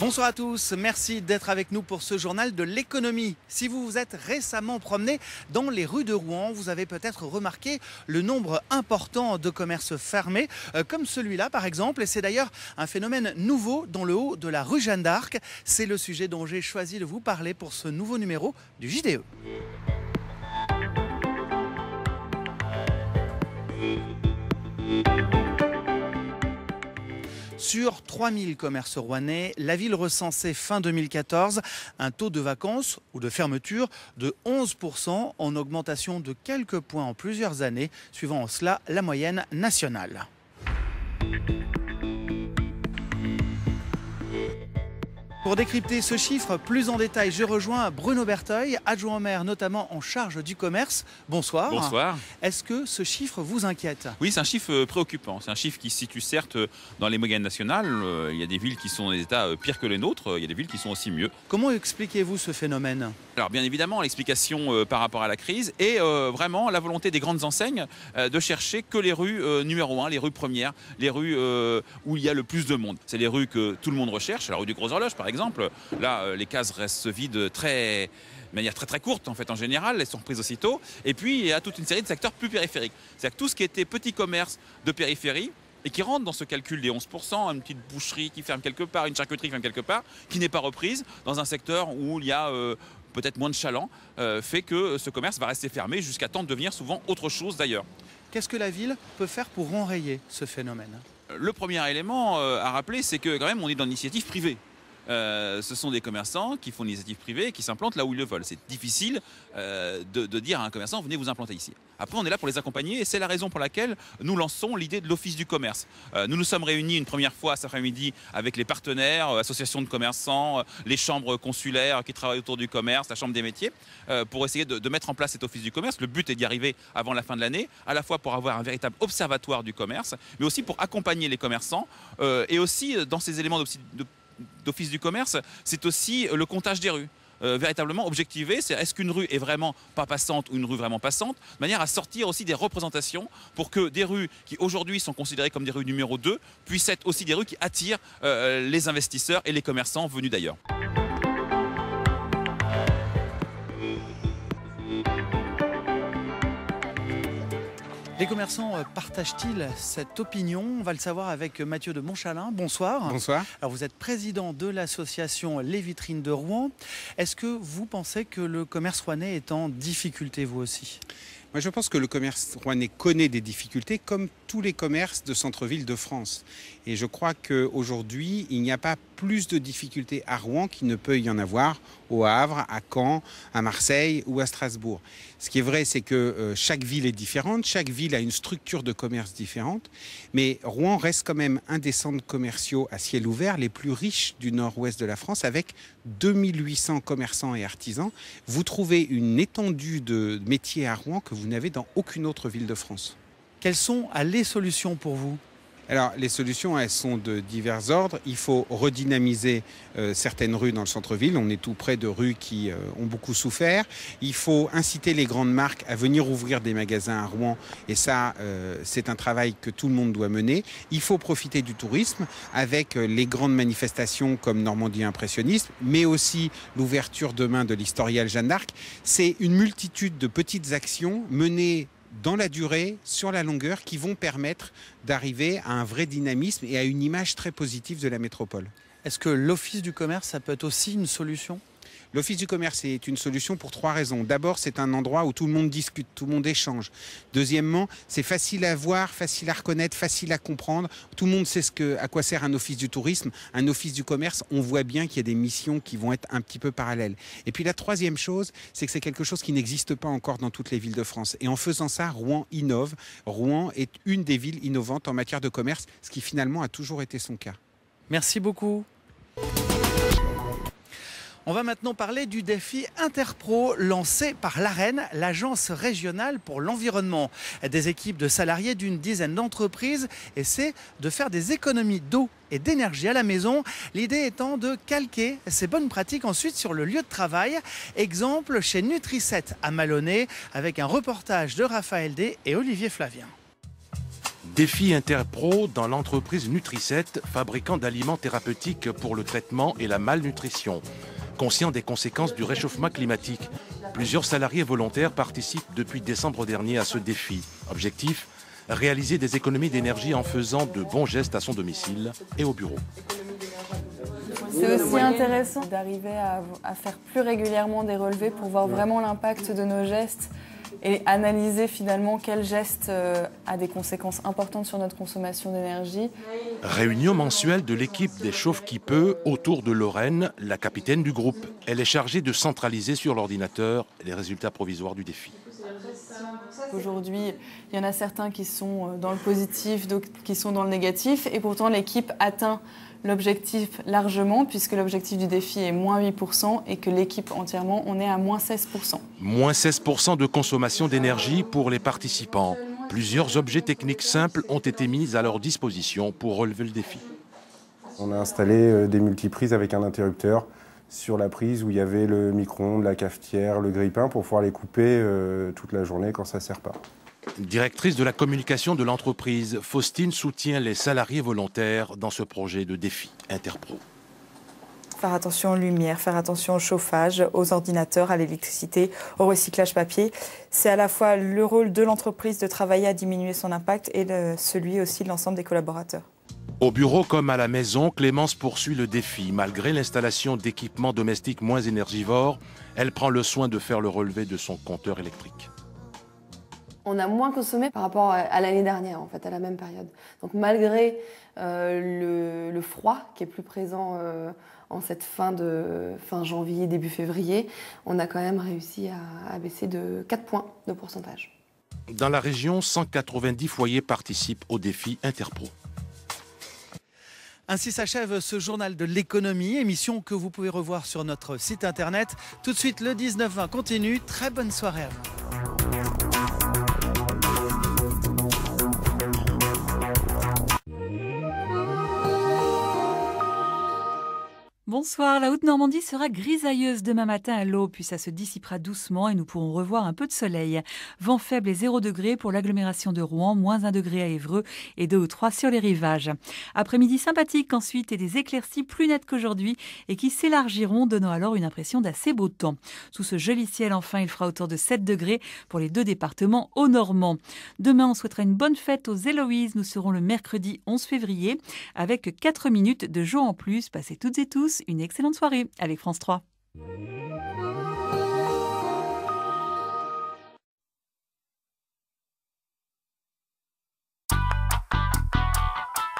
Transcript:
Bonsoir à tous, merci d'être avec nous pour ce journal de l'économie. Si vous vous êtes récemment promené dans les rues de Rouen, vous avez peut-être remarqué le nombre important de commerces fermés, euh, comme celui-là par exemple. Et c'est d'ailleurs un phénomène nouveau dans le haut de la rue Jeanne d'Arc. C'est le sujet dont j'ai choisi de vous parler pour ce nouveau numéro du JDE. Sur 3000 commerces rouennais, la ville recensait fin 2014 un taux de vacances ou de fermeture de 11% en augmentation de quelques points en plusieurs années, suivant en cela la moyenne nationale. Pour décrypter ce chiffre plus en détail, je rejoins Bruno Berteuil, adjoint au maire notamment en charge du commerce. Bonsoir. Bonsoir. Est-ce que ce chiffre vous inquiète Oui, c'est un chiffre euh, préoccupant. C'est un chiffre qui se situe certes dans les moyennes nationales. Euh, il y a des villes qui sont dans des états euh, pires que les nôtres. Il y a des villes qui sont aussi mieux. Comment expliquez-vous ce phénomène Alors bien évidemment, l'explication par rapport à la crise et vraiment la volonté des grandes enseignes de chercher que les rues numéro un les rues premières, les rues où il y a le plus de monde. C'est les rues que tout le monde recherche, la rue du Gros Horloge par exemple Là, euh, les cases restent vides très, de manière très très courte en fait en général, elles sont reprises aussitôt. Et puis il y a toute une série de secteurs plus périphériques. C'est-à-dire que tout ce qui était petit commerce de périphérie, et qui rentre dans ce calcul des 11%, une petite boucherie qui ferme quelque part, une charcuterie qui ferme quelque part, qui n'est pas reprise dans un secteur où il y a euh, peut-être moins de chalands, euh, fait que ce commerce va rester fermé jusqu'à temps de devenir souvent autre chose d'ailleurs. Qu'est-ce que la ville peut faire pour enrayer ce phénomène Le premier élément à rappeler, c'est que quand même on est dans l'initiative privée. Euh, ce sont des commerçants qui font initiative privée et qui s'implantent là où ils le veulent. C'est difficile euh, de, dire à un commerçant, venez vous implanter ici. Après, on est là pour les accompagner et c'est la raison pour laquelle nous lançons l'idée de l'Office du commerce. Euh, nous nous sommes réunis une première fois cet après-midi avec les partenaires, associations de commerçants, les chambres consulaires qui travaillent autour du commerce, la chambre des métiers, pour essayer de, mettre en place cet Office du commerce. Le but est d'y arriver avant la fin de l'année, à la fois pour avoir un véritable observatoire du commerce, mais aussi pour accompagner les commerçants et aussi dans ces éléments de d'office du commerce, c'est aussi le comptage des rues. Euh, véritablement objectiver, c'est est-ce qu'une rue est vraiment pas passante ou une rue vraiment passante, de manière à sortir aussi des représentations pour que des rues qui aujourd'hui sont considérées comme des rues numéro 2 puissent être aussi des rues qui attirent euh, les investisseurs et les commerçants venus d'ailleurs. Les commerçants euh, partagent-ils cette opinion On va le savoir avec Mathieu de Montchalin. Bonsoir. Bonsoir. Alors vous êtes président de l'association Les Vitrines de Rouen. Est-ce que vous pensez que le commerce rouennais est en difficulté vous aussi moi, je pense que le commerce rouennais connaît des difficultés comme tous les commerces de centre-ville de France. Et je crois qu'aujourd'hui, il n'y a pas plus de difficultés à Rouen qu'il ne peut y en avoir au Havre, à Caen, à Marseille ou à Strasbourg. Ce qui est vrai, c'est que euh, chaque ville est différente, chaque ville a une structure de commerce différente, mais Rouen reste quand même un des centres commerciaux à ciel ouvert les plus riches du nord-ouest de la France, avec 2800 commerçants et artisans. Vous trouvez une étendue de métiers à Rouen que vous vous n'avez dans aucune autre ville de France. Quelles sont les solutions pour vous alors, les solutions, elles sont de divers ordres. Il faut redynamiser euh, certaines rues dans le centre-ville. On est tout près de rues qui euh, ont beaucoup souffert. Il faut inciter les grandes marques à venir ouvrir des magasins à Rouen. Et ça, euh, c'est un travail que tout le monde doit mener. Il faut profiter du tourisme avec les grandes manifestations comme Normandie Impressionniste, mais aussi l'ouverture demain de l'historial Jeanne d'Arc. C'est une multitude de petites actions menées dans la durée, sur la longueur, qui vont permettre d'arriver à un vrai dynamisme et à une image très positive de la métropole. Est-ce que l'office du commerce, ça peut être aussi une solution L'Office du commerce est une solution pour trois raisons. D'abord, c'est un endroit où tout le monde discute, tout le monde échange. Deuxièmement, c'est facile à voir, facile à reconnaître, facile à comprendre. Tout le monde sait à quoi sert un office du tourisme, un office du commerce. On voit bien qu'il y a des missions qui vont être un petit peu parallèles. Et puis la troisième chose, c'est que c'est quelque chose qui n'existe pas encore dans toutes les villes de France. Et en faisant ça, Rouen innove. Rouen est une des villes innovantes en matière de commerce, ce qui finalement a toujours été son cas. Merci beaucoup. On va maintenant parler du défi Interpro lancé par l'AREN, l'agence régionale pour l'environnement. Des équipes de salariés d'une dizaine d'entreprises essaient de faire des économies d'eau et d'énergie à la maison. L'idée étant de calquer ces bonnes pratiques ensuite sur le lieu de travail. Exemple chez NutriCet à Malonnet avec un reportage de Raphaël D et Olivier Flavien. Défi interpro dans l'entreprise NutriCet, fabricant d'aliments thérapeutiques pour le traitement et la malnutrition. Conscient des conséquences du réchauffement climatique, plusieurs salariés volontaires participent depuis décembre dernier à ce défi. Objectif réaliser des économies d'énergie en faisant de bons gestes à son domicile et au bureau. C'est aussi intéressant d'arriver à, faire plus régulièrement des relevés pour voir vraiment l'impact de nos gestes et analyser finalement quel geste euh, a des conséquences importantes sur notre consommation d'énergie. Réunion mensuelle de l'équipe des Chauffes qui peut autour de Lorraine, la capitaine du groupe. Elle est chargée de centraliser sur l'ordinateur les résultats provisoires du défi. Aujourd'hui, il y en a certains qui sont euh, dans le positif, d'autres qui sont dans le négatif, et pourtant l'équipe atteint l'objectif largement, puisque l'objectif du défi est moins 8% et que l'équipe entièrement, on est à moins 16%. Moins 16% de consommation d'énergie pour les participants. Plusieurs objets techniques simples ont été mis à leur disposition pour relever le défi. On a installé euh, des multiprises avec un interrupteur, sur la prise où il y avait le micro-ondes, la cafetière, le grille-pain pour pouvoir les couper euh, toute la journée quand ça sert pas. Directrice de la communication de l'entreprise, Faustine soutient les salariés volontaires dans ce projet de défi Interpro. Faire attention aux lumières, faire attention au chauffage, aux ordinateurs, à l'électricité, au recyclage papier. C'est à la fois le rôle de l'entreprise de travailler à diminuer son impact et celui aussi de l'ensemble des collaborateurs. Au bureau comme à la maison, Clémence poursuit le défi. Malgré l'installation d'équipements domestiques moins énergivores, elle prend le soin de faire le relevé de son compteur électrique. On a moins consommé par rapport à l'année dernière, en fait, à la même période. Donc malgré euh, le, froid qui est plus présent euh, en cette fin, de, fin janvier, début février, on a quand même réussi à, à baisser de 4 points de pourcentage. Dans la région, 190 foyers participent au défi Interpro. Ainsi s'achève ce journal de l'économie, émission que vous pouvez revoir sur notre site internet. Tout de suite, le 19-20 continue. Très bonne soirée à Bonsoir. La Haute-Normandie sera grisailleuse demain matin à l'eau, puis ça se dissipera doucement et nous pourrons revoir un peu de soleil. Vent faible et 0 degré pour l'agglomération de Rouen, moins 1 degré à Évreux et 2 ou 3 sur les rivages. Après-midi sympathique ensuite et des éclaircies plus nettes qu'aujourd'hui et qui s'élargiront, donnant alors une impression d'assez beau temps. Sous ce joli ciel, enfin, il fera autour de 7 degrés pour les deux départements au normands. Demain, on souhaitera une bonne fête aux Héloïse. Nous serons le mercredi 11 février avec 4 minutes de jour en plus. Passez toutes et tous une excellente soirée avec France 3.